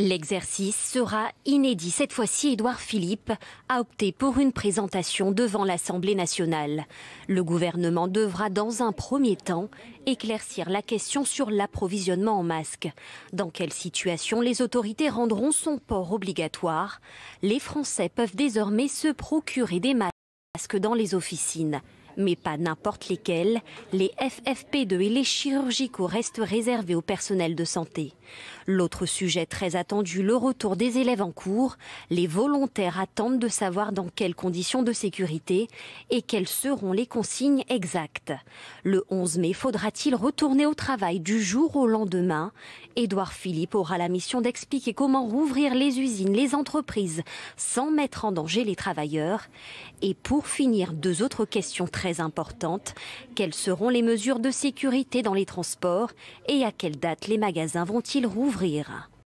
L'exercice sera inédit. Cette fois-ci, Édouard Philippe a opté pour une présentation devant l'Assemblée nationale. Le gouvernement devra, dans un premier temps, éclaircir la question sur l'approvisionnement en masques. Dans quelle situation les autorités rendront son port obligatoire Les Français peuvent désormais se procurer des masques dans les officines mais pas n'importe lesquels. Les FFP2 et les chirurgicaux restent réservés au personnel de santé. L'autre sujet très attendu, le retour des élèves en cours. Les volontaires attendent de savoir dans quelles conditions de sécurité et quelles seront les consignes exactes. Le 11 mai, faudra-t-il retourner au travail du jour au lendemain Édouard Philippe aura la mission d'expliquer comment rouvrir les usines, les entreprises, sans mettre en danger les travailleurs. Et pour finir, deux autres questions très importante. Quelles seront les mesures de sécurité dans les transports et à quelle date les magasins vont-ils rouvrir